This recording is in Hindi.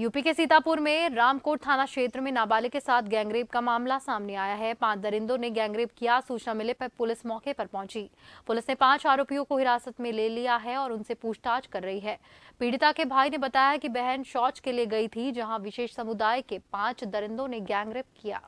यूपी के सीतापुर में रामकोट थाना क्षेत्र में नाबालिग के साथ गैंगरेप का मामला सामने आया है पांच दरिंदों ने गैंगरेप किया सूचना मिले पर पुलिस मौके पर पहुंची पुलिस ने पांच आरोपियों को हिरासत में ले लिया है और उनसे पूछताछ कर रही है पीड़िता के भाई ने बताया कि बहन शौच के लिए गई थी जहां विशेष समुदाय के पांच दरिंदों ने गैंगरेप किया